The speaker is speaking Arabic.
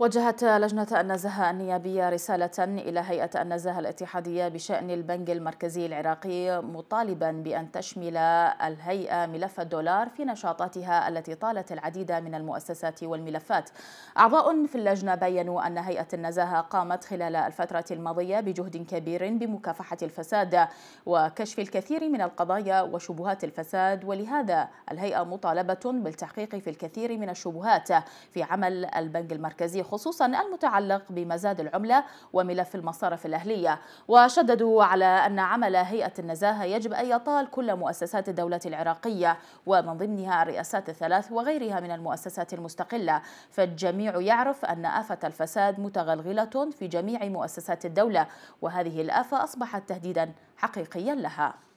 وجهت لجنة النزاهة النيابية رسالة إلى هيئة النزاهة الاتحادية بشأن البنك المركزي العراقي مطالبا بأن تشمل الهيئة ملف الدولار في نشاطاتها التي طالت العديد من المؤسسات والملفات. أعضاء في اللجنة بينوا أن هيئة النزاهة قامت خلال الفترة الماضية بجهد كبير بمكافحة الفساد وكشف الكثير من القضايا وشبهات الفساد ولهذا الهيئة مطالبة بالتحقيق في الكثير من الشبهات في عمل البنك المركزي خصوصا المتعلق بمزاد العملة وملف المصارف الأهلية وشددوا على أن عمل هيئة النزاهة يجب أن يطال كل مؤسسات الدولة العراقية ومن ضمنها الرئاسات الثلاث وغيرها من المؤسسات المستقلة فالجميع يعرف أن آفة الفساد متغلغلة في جميع مؤسسات الدولة وهذه الآفة أصبحت تهديدا حقيقيا لها